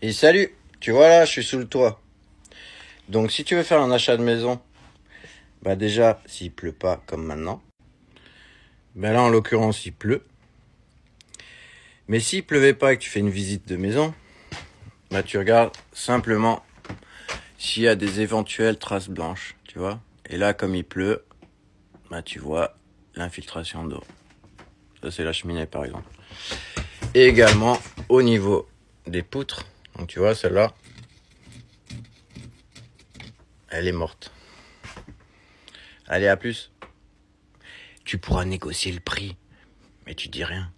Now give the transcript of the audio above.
Et salut, tu vois là, je suis sous le toit. Donc si tu veux faire un achat de maison, bah déjà, s'il pleut pas comme maintenant, bah là en l'occurrence il pleut. Mais s'il pleuvait pas et que tu fais une visite de maison, bah tu regardes simplement s'il y a des éventuelles traces blanches, tu vois. Et là comme il pleut, bah tu vois l'infiltration d'eau. Ça c'est la cheminée par exemple. Et également au niveau des poutres, donc tu vois, celle-là, elle est morte. Allez, à plus. Tu pourras négocier le prix, mais tu dis rien.